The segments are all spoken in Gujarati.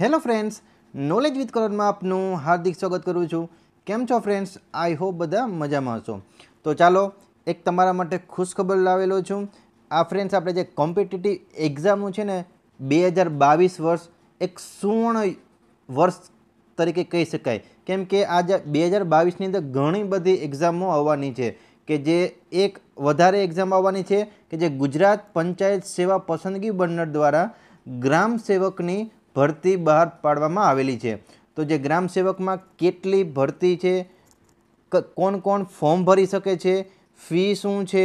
હેલો ફ્રેન્ડ્સ નોલેજ વિથ કરોડમાં આપનું હાર્દિક સ્વાગત કરું છું કેમ છો ફ્રેન્ડ્સ આઈ હોપ બધા મજામાં હશો તો ચાલો એક તમારા માટે ખુશખબર લાવેલો છું આ ફ્રેન્ડ્સ આપણે જે કોમ્પિટિટિવ એક્ઝામનું છે ને બે હજાર બાવીસ વર્ષ એક સુવર્ણ વર્ષ તરીકે કહી શકાય કેમ કે આ જે બે હજાર બાવીસની અંદર ઘણી બધી એક્ઝામો આવવાની છે કે જે એક વધારે એક્ઝામ આવવાની છે કે જે ગુજરાત પંચાયત સેવા પસંદગી બંદર દ્વારા ગ્રામ સેવકની ભરતી બહાર પાડવામાં આવેલી છે તો જે ગ્રામ સેવકમાં કેટલી ભરતી છે કોણ કોણ ફોર્મ ભરી શકે છે ફી શું છે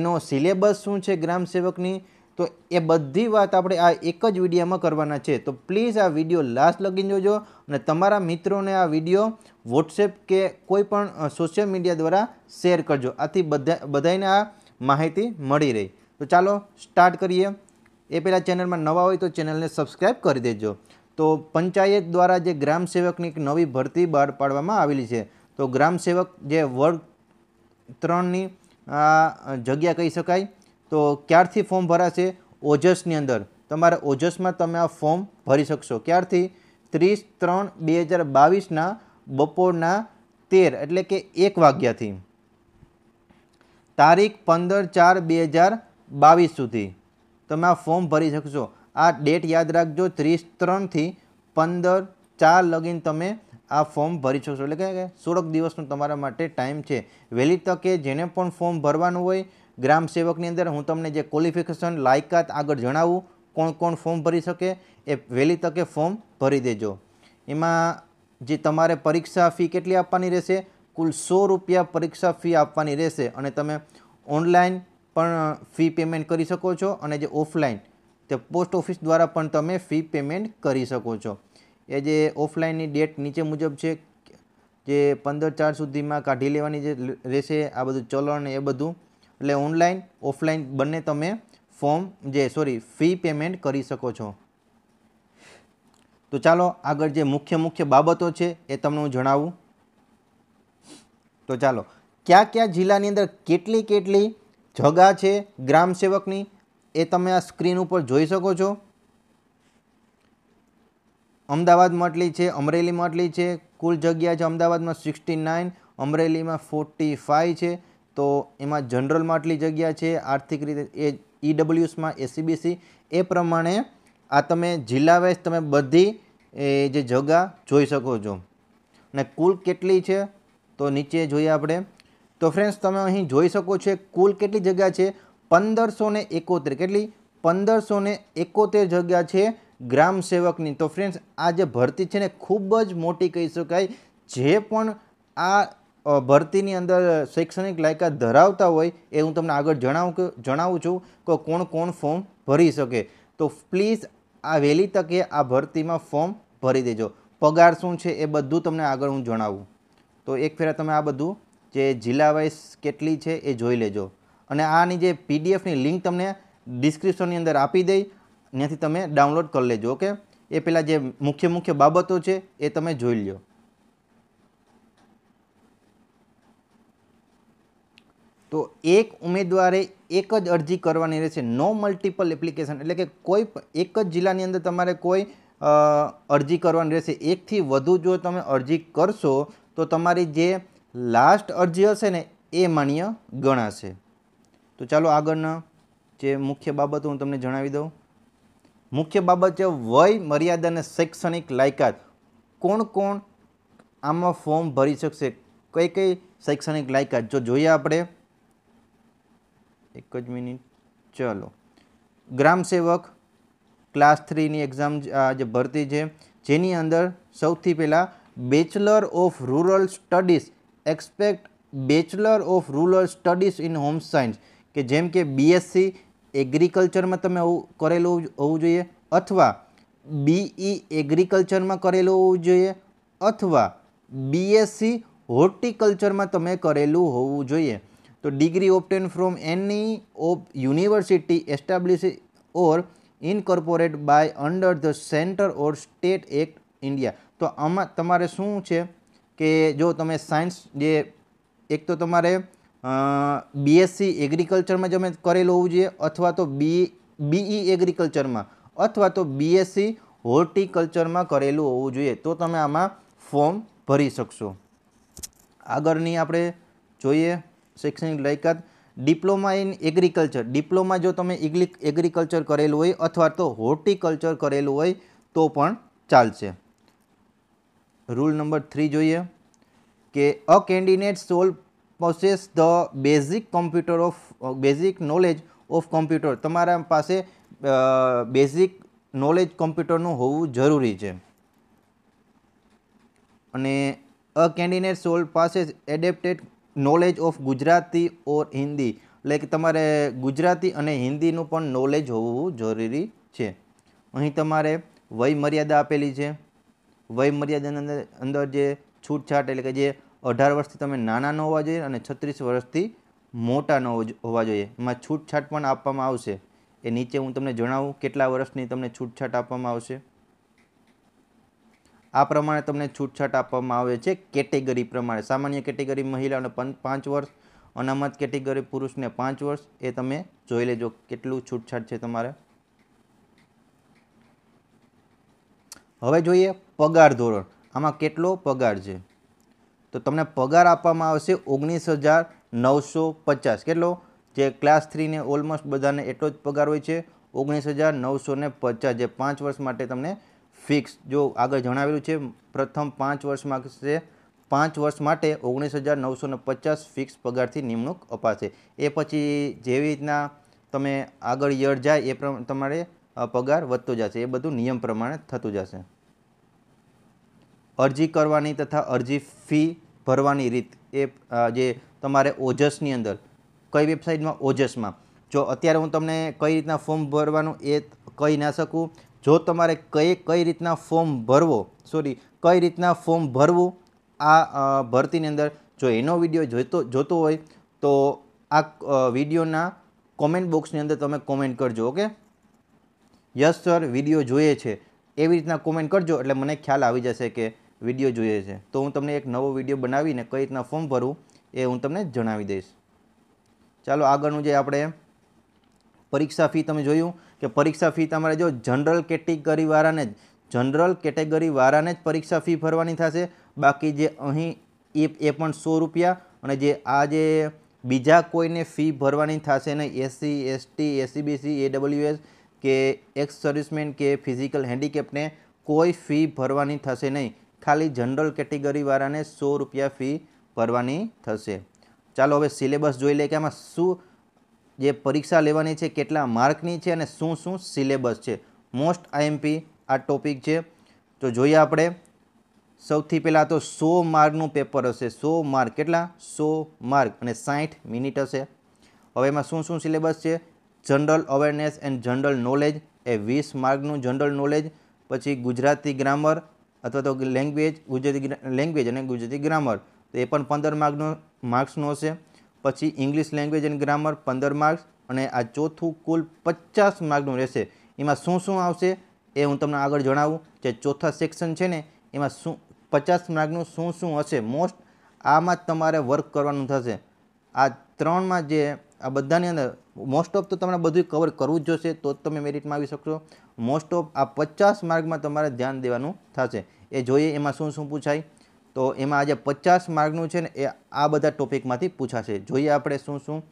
એનો સિલેબસ શું છે ગ્રામ સેવકની તો એ બધી વાત આપણે આ એક જ વિડીયોમાં કરવાના છે તો પ્લીઝ આ વિડીયો લાસ્ટ લગી જોજો અને તમારા મિત્રોને આ વિડીયો વોટ્સએપ કે કોઈ પણ સોશિયલ મીડિયા દ્વારા શેર કરજો આથી બધા બધાને આ માહિતી મળી રહી તો ચાલો સ્ટાર્ટ કરીએ એ પહેલાં ચેનલમાં નવા હોય તો ચેનલને સબસ્ક્રાઈબ કરી દેજો તો પંચાયત દ્વારા જે ગ્રામ સેવકની એક નવી ભરતી બહાર પાડવામાં આવેલી છે તો ગ્રામ સેવક જે વર્ગ ત્રણની આ જગ્યા કહી શકાય તો ક્યારથી ફોર્મ ભરાશે ઓજસની અંદર તમારે ઓજસમાં તમે આ ફોર્મ ભરી શકશો ક્યારથી ત્રીસ ત્રણ બે હજાર બાવીસના બપોરના તેર એટલે કે એક વાગ્યાથી તારીખ પંદર ચાર બે હજાર બાવીસ સુધી તમે આ ફોર્મ ભરી શકશો આ ડેટ યાદ રાખજો ત્રીસ ત્રણથી પંદર ચાર લગીન તમે આ ફોર્મ ભરી શકશો એટલે કે સોળક દિવસનો તમારા માટે ટાઈમ છે વહેલી તકે જેને પણ ફોર્મ ભરવાનું હોય ગ્રામ સેવકની અંદર હું તમને જે ક્વોલિફિકેશન લાયકાત આગળ જણાવું કોણ કોણ ફોર્મ ભરી શકે એ વહેલી તકે ફોર્મ ભરી દેજો એમાં જે તમારે પરીક્ષા ફી કેટલી આપવાની રહેશે કુલ સો રૂપિયા પરીક્ષા ફી આપવાની રહેશે અને તમે ઓનલાઈન પણ ફી પેમેન્ટ કરી શકો છો અને જે ઓફલાઈન તે પોસ્ટ ઓફિસ દ્વારા પણ તમે ફી પેમેન્ટ કરી શકો છો એ જે ઓફલાઈનની ડેટ નીચે મુજબ છે જે પંદર ચાર સુધીમાં કાઢી લેવાની જે રહેશે આ બધું ચલણ એ બધું એટલે ઓનલાઈન ઓફલાઈન બંને તમે ફોર્મ જે સોરી ફી પેમેન્ટ કરી શકો છો તો ચાલો આગળ જે મુખ્ય મુખ્ય બાબતો છે એ તમને હું જણાવું તો ચાલો કયા કયા જિલ્લાની અંદર કેટલી કેટલી જગા છે ગ્રામ સેવકની એ તમે આ સ્ક્રીન ઉપર જોઈ શકો છો અમદાવાદ માટલી છે અમરેલી માટલી છે કુલ જગ્યા છે અમદાવાદમાં સિક્સટી નાઇન અમરેલીમાં ફોર્ટી ફાઇવ છે તો એમાં જનરલ માટલી જગ્યા છે આર્થિક રીતે એ ઈડબ્લ્યુએસમાં એસીબીસી એ પ્રમાણે આ તમે જિલ્લા વાઇઝ તમે બધી એ જે જગા જોઈ શકો છો અને કુલ કેટલી છે તો નીચે જોઈએ આપણે તો ફ્રેન્ડ્સ તમે અહીં જોઈ શકો છો કુલ કેટલી જગ્યા છે પંદરસો ને એકોતેર કેટલી પંદરસો ને એકોતેર જગ્યા છે ગ્રામ સેવકની તો ફ્રેન્ડ્સ આ જે ભરતી છે ને ખૂબ જ મોટી કહી શકાય જે પણ આ ભરતીની અંદર શૈક્ષણિક લાયકાત ધરાવતા હોય એ હું તમને આગળ જણાવું જણાવું છું કે કોણ કોણ ફોર્મ ભરી શકે તો પ્લીઝ આ વહેલી તકે આ ભરતીમાં ફોર્મ ભરી દેજો પગાર શું છે એ બધું તમને આગળ હું જણાવું તો એક ફેરા તમે આ બધું જે જિલ્લા વાઇઝ કેટલી છે એ જોઈ લેજો અને આની જે પીડીએફની લિંક તમને ડિસ્ક્રિપ્શનની અંદર આપી દઈ ત્યાંથી તમે ડાઉનલોડ કરી લેજો ઓકે એ પહેલાં જે મુખ્ય મુખ્ય બાબતો છે એ તમે જોઈ લો તો એક ઉમેદવારે એક જ અરજી કરવાની રહેશે નો મલ્ટિપલ એપ્લિકેશન એટલે કે કોઈ એક જ જિલ્લાની અંદર તમારે કોઈ અરજી કરવાની રહેશે એકથી વધુ જો તમે અરજી કરશો તો તમારી જે લાસ્ટ અરજી હશે ને એ માન્ય ગણાશે તો ચાલો આગળના જે મુખ્ય બાબતો હું તમને જણાવી દઉં મુખ્ય બાબત છે વય મર્યાદા અને શૈક્ષણિક લાયકાત કોણ કોણ આમાં ફોર્મ ભરી શકશે કઈ કઈ શૈક્ષણિક લાયકાત જો જોઈએ આપણે એક જ મિનિટ ચલો ગ્રામ સેવક ક્લાસ થ્રીની એક્ઝામ જે ભરતી છે જેની અંદર સૌથી પહેલાં bachelor of rural studies expect bachelor of rural studies in home science કે જેમ કે બીએસસી એગ્રીકલ્ચરમાં તમે કરેલું હોવું જોઈએ અથવા બીઈ e એગ્રીકલ્ચરમાં કરેલું હોવું જોઈએ અથવા બીએસસી હોર્ટિકલ્ચરમાં તમે કરેલું હોવું જોઈએ તો degree obtain from any of university establish or incorporate by under the centre or state act India તો આમાં તમારે શું છે કે જો તમે સાયન્સ જે એક તો તમારે બીએસસી એગ્રીકલ્ચરમાં તમે કરેલું હોવું જોઈએ અથવા તો બી બીઈ એગ્રીકલ્ચરમાં અથવા તો બીએસસી હોર્ટિકલ્ચરમાં કરેલું હોવું જોઈએ તો તમે આમાં ફોર્મ ભરી શકશો આગળની આપણે જોઈએ શૈક્ષણિક લાયકાત ડિપ્લોમા ઇન એગ્રીકલ્ચર ડિપ્લોમા જો તમે એગ્રીકલ્ચર કરેલું હોય અથવા તો હોર્ટિકલ્ચર કરેલું હોય તો પણ ચાલશે રૂલ નંબર થ્રી જોઈએ કે a candidate shall possess the basic computer of basic knowledge of computer તમારા પાસે બેઝિક નોલેજ કોમ્પ્યુટરનું હોવું જરૂરી છે અને અ કેન્ડિડેટ સોલ પાસે adapted knowledge of Gujarati or Hindi એટલે કે તમારે ગુજરાતી અને હિન્દીનું પણ નોલેજ હોવું જરૂરી છે અહીં તમારે વય મર્યાદા આપેલી છે વયમર્યાદાની અંદર અંદર જે છૂટછાટ એટલે કે જે અઢાર વર્ષથી તમે નાના ન હોવા જોઈએ અને છત્રીસ વર્ષથી મોટા ન હોવા જોઈએ એમાં છૂટછાટ પણ આપવામાં આવશે એ નીચે હું તમને જણાવું કેટલા વર્ષની તમને છૂટછાટ આપવામાં આવશે આ પ્રમાણે તમને છૂટછાટ આપવામાં આવે છે કેટેગરી પ્રમાણે સામાન્ય કેટેગરી મહિલાઓને પાંચ વર્ષ અનામત કેટેગરી પુરુષને પાંચ વર્ષ એ તમે જોઈ લેજો કેટલું છૂટછાટ છે તમારે હવે જોઈએ પગાર ધોરણ આમાં કેટલો પગાર છે તો તમને પગાર આપવામાં આવશે ઓગણીસ હજાર નવસો પચાસ કેટલો જે ક્લાસ થ્રીને ઓલમોસ્ટ બધાને એટલો જ પગાર હોય છે ઓગણીસ હજાર નવસો ને પચાસ જે પાંચ વર્ષ માટે તમને ફિક્સ જો આગળ જણાવેલું છે પ્રથમ પાંચ વર્ષમાં છે પાંચ વર્ષ માટે ઓગણીસ હજાર નવસો ને પચાસ ફિક્સ પગારથી નિમણૂક અપાશે એ પછી જેવી રીતના તમે આગળ યર જાય એ પ્રમાણે તમારે પગાર વધતો જશે એ બધું નિયમ પ્રમાણે થતું જશે અરજી કરવાની તથા અરજી ફી ભરવાની રીત એ જે તમારે ઓજસની અંદર કઈ વેબસાઇટમાં ઓજસમાં જો અત્યારે હું તમને કઈ રીતના ફોર્મ ભરવાનું એ કહી ના શકું જો તમારે કઈ કઈ રીતના ફોર્મ ભરવો સોરી કઈ રીતના ફોર્મ ભરવું આ ભરતીની અંદર જો એનો વિડીયો જોતો જોતો હોય તો આ વિડીયોના કોમેન્ટ બોક્સની અંદર તમે કોમેન્ટ કરજો ઓકે યસ સર વિડીયો જોઈએ છે એવી રીતના કોમેન્ટ કરજો એટલે મને ખ્યાલ આવી જશે કે વિડીયો જોઈએ છે તો હું તમને એક નવો વિડીયો બનાવીને કઈ રીતના ફોર્મ ભરું એ હું તમને જણાવી દઈશ ચાલો આગળનું જે આપણે પરીક્ષા ફી તમે જોયું કે પરીક્ષા ફી તમારે જો જનરલ કેટેગરીવાળાને જ જનરલ કેટેગરીવાળાને જ પરીક્ષા ફી ભરવાની થશે બાકી જે અહીં એ એ પણ સો રૂપિયા અને જે આ જે બીજા કોઈને ફી ભરવાની થશે નહીં એસસી એસટી એસીબીસી એડબલ્યુએસ કે એક્સ સર્વિસમેન કે ફિઝિકલ હેન્ડીકેપને કોઈ ફી ભરવાની થશે નહીં ખાલી જનરલ કેટેગરીવાળાને સો રૂપિયા ફી ભરવાની થશે ચાલો હવે સિલેબસ જોઈ લઈએ કે આમાં શું જે પરીક્ષા લેવાની છે કેટલા માર્કની છે અને શું શું સિલેબસ છે મોસ્ટ આઈએમપી આ ટોપિક છે તો જોઈએ આપણે સૌથી પહેલાં તો સો માર્કનું પેપર હશે સો માર્ક કેટલા સો માર્ક અને સાઠ મિનિટ હશે હવે એમાં શું શું સિલેબસ છે general awareness and general knowledge એ વીસ માર્કનું જનરલ નોલેજ પછી ગુજરાતી ગ્રામર અથવા તો લેંગ્વેજ ગુજરાતી લેંગ્વેજ અને ગુજરાતી ગ્રામર તો એ પણ પંદર માર્કનો માર્ક્સનો હશે પછી ઇંગ્લિશ લેંગ્વેજ એન્ડ ગ્રામર પંદર માર્ક્સ અને આ ચોથું કુલ પચાસ માર્કનું રહેશે એમાં શું શું આવશે એ હું તમને આગળ જણાવું જે ચોથા સેક્શન છે ને એમાં શું પચાસ માર્કનું શું શું હશે મોસ્ટ આમાં જ તમારે વર્ક કરવાનું થશે આ ત્રણમાં જે આ બધાની અંદર મોસ્ટ ઓફ તો તમને બધું કવર કરવું જ જોશે તો જ તમે મેરિટમાં આવી શકશો મોસ્ટ ઓફ આ પચાસ માર્ગમાં તમારે ધ્યાન દેવાનું થશે એ જોઈએ એમાં શું શું પૂછાય તો એમાં આજે પચાસ માર્ગનું છે ને એ આ બધા ટોપિકમાંથી પૂછાશે જોઈએ આપણે શું શું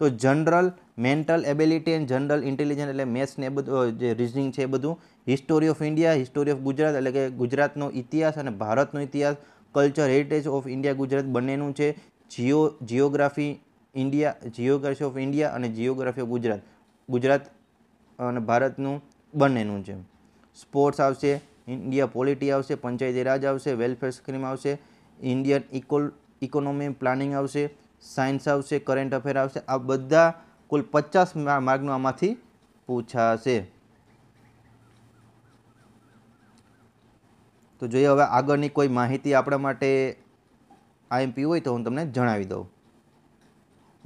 તો general mental ability and general intelligence એટલે મેથ્સ ને એ બધું જે રિઝનિંગ છે એ બધું history of India history of Gujarat એટલે કે ગુજરાતનો ઇતિહાસ અને ભારતનો ઇતિહાસ culture heritage of India Gujarat બંનેનું છે geo geography India geography of India અને જીઓગ્રાફી ઓફ ગુજરાત ગુજરાત અને ભારતનું બંનેનું છે સ્પોર્ટ્સ આવશે ઇન્ડિયા પોલિટી આવશે પંચાયતી રાજ આવશે વેલફેર સ્કીમ આવશે ઇન્ડિયન ઇકોલ ઇકોનોમી પ્લાનિંગ આવશે સાયન્સ આવશે કરંટ અફેર આવશે આ બધા કુલ પચાસ માર્ગનું આમાંથી પૂછાશે તો જોઈએ હવે આગળની કોઈ માહિતી આપણા માટે આઈએમપી હોય તો હું તમને જણાવી દઉં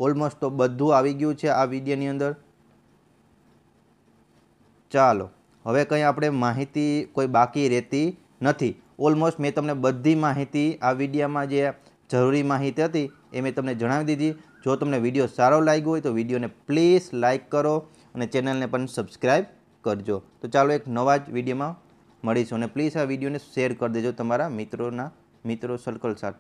ઓલમોસ્ટ તો બધું આવી ગયું છે આ વિડીયોની અંદર ચાલો હવે કંઈ આપણે માહિતી કોઈ બાકી રહેતી નથી ઓલમોસ્ટ મેં તમને બધી માહિતી આ વિડીયામાં જે જરૂરી માહિતી હતી એ મેં તમને જણાવી દીધી જો તમને વિડીયો સારો લાગ્યો હોય તો વિડીયોને પ્લીઝ લાઇક કરો અને ચેનલને પણ સબસ્ક્રાઈબ કરજો તો ચાલો એક નવા જ વિડીયોમાં મળીશું અને પ્લીઝ આ વિડીયોને શેર કરી દેજો તમારા મિત્રોના મિત્રો સર્કલ સાથે